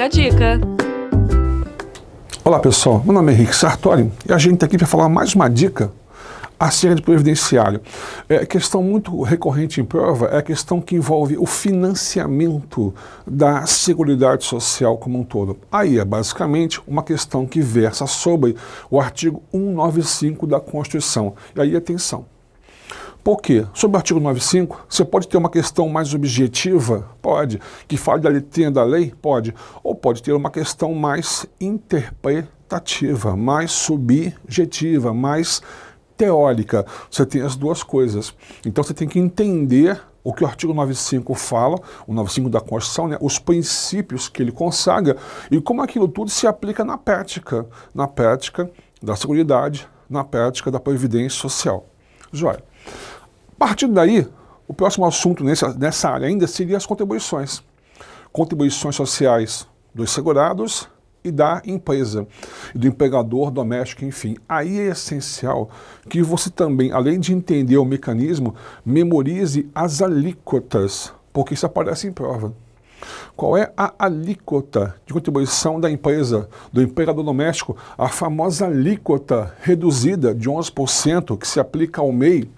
Fica a dica! Olá pessoal, meu nome é Henrique Sartori e a gente está aqui para falar mais uma dica acerca de previdenciário. É, questão muito recorrente em prova é a questão que envolve o financiamento da Seguridade Social como um todo. Aí é basicamente uma questão que versa sobre o artigo 195 da Constituição. E aí, atenção. Por quê? Sobre o artigo 95, você pode ter uma questão mais objetiva? Pode. Que fale da letrinha da lei? Pode. Ou pode ter uma questão mais interpretativa, mais subjetiva, mais teórica. Você tem as duas coisas. Então você tem que entender o que o artigo 95 fala, o 95 da Constituição, né, os princípios que ele consagra e como aquilo tudo se aplica na prática, na prática da seguridade, na prática da previdência social. Joia. Partindo daí, o próximo assunto nessa, nessa área ainda seria as contribuições. Contribuições sociais dos segurados e da empresa, do empregador doméstico, enfim. Aí é essencial que você também, além de entender o mecanismo, memorize as alíquotas, porque isso aparece em prova. Qual é a alíquota de contribuição da empresa, do empregador doméstico, a famosa alíquota reduzida de 11% que se aplica ao MEI,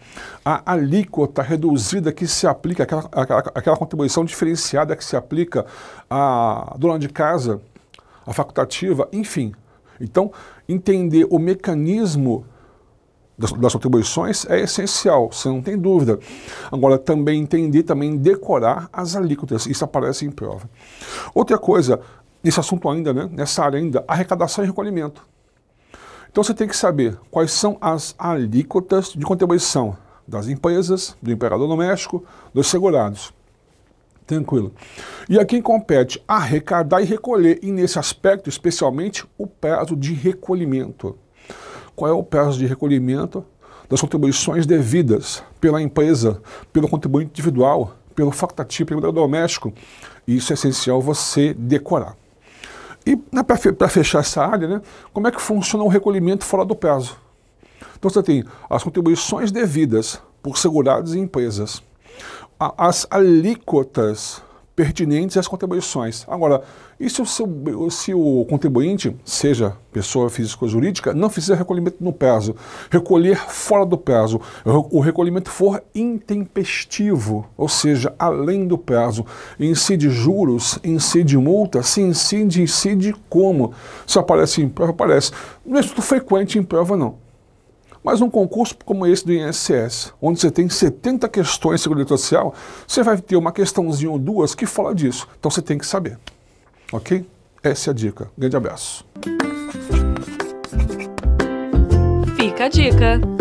a alíquota reduzida que se aplica, aquela, aquela, aquela contribuição diferenciada que se aplica à dona de casa, à facultativa, enfim. Então, entender o mecanismo das, das atribuições é essencial, você não tem dúvida. Agora, também entender, também decorar as alíquotas, isso aparece em prova. Outra coisa, nesse assunto ainda, né, nessa área ainda, arrecadação e recolhimento. Então você tem que saber quais são as alíquotas de contribuição das empresas, do empregador doméstico, dos segurados. Tranquilo. E a quem compete arrecadar e recolher, e nesse aspecto, especialmente, o prazo de recolhimento qual é o prazo de recolhimento das contribuições devidas pela empresa, pelo contribuinte individual, pelo factativo, pelo doméstico. Isso é essencial você decorar. E né, para fechar essa área, né, como é que funciona o recolhimento fora do prazo? Então você tem as contribuições devidas por segurados e empresas, as alíquotas pertinentes às contribuições. Agora, e se o, seu, se o contribuinte, seja pessoa física ou jurídica, não fizer recolhimento no prazo, recolher fora do prazo, o recolhimento for intempestivo, ou seja, além do prazo, incide juros, incide multa, se incide, incide como? Se aparece em prova, aparece. Não é tudo frequente em prova, não. Mas um concurso como esse do INSS, onde você tem 70 questões de segurança social, você vai ter uma questãozinha ou duas que fala disso. Então você tem que saber. Ok? Essa é a dica. Grande abraço. Fica a dica.